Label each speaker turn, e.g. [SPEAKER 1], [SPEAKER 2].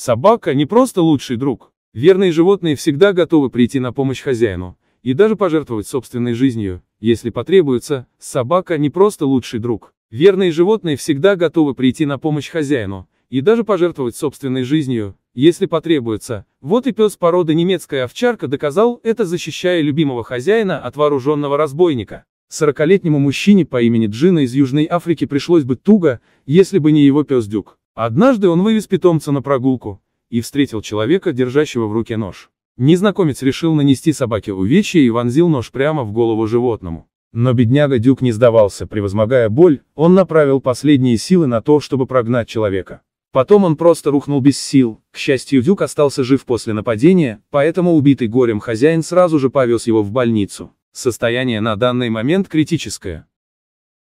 [SPEAKER 1] Собака не просто лучший друг. Верные животные всегда готовы прийти на помощь хозяину и даже пожертвовать собственной жизнью, если потребуется. Собака не просто лучший друг. Верные животные всегда готовы прийти на помощь хозяину и даже пожертвовать собственной жизнью, если потребуется. Вот и пес породы немецкая овчарка доказал это, защищая любимого хозяина от вооруженного разбойника. Сорокалетнему мужчине по имени Джина из Южной Африки пришлось бы туго, если бы не его пес Дюк. Однажды он вывез питомца на прогулку и встретил человека, держащего в руке нож. Незнакомец решил нанести собаке увечья и вонзил нож прямо в голову животному. Но бедняга Дюк не сдавался, превозмогая боль, он направил последние силы на то, чтобы прогнать человека. Потом он просто рухнул без сил, к счастью Дюк остался жив после нападения, поэтому убитый горем хозяин сразу же повез его в больницу. Состояние на данный момент критическое.